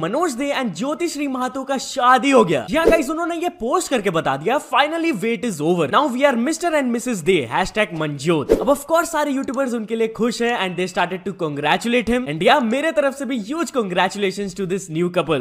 Manoj Dey and Jyoti Shree Mahato का शादी हो गया यहाँ गाइस उन्होंने ये पोस्ट करके बता दिया finally wait is over now we are mister and missus Dey hashtag Manjot अब ऑफ कोर्स सारे यूट्यूबर्स उनके लिए खुश हैं and they started to congratulate him and या मेरे तरफ से भी huge congratulations to this new couple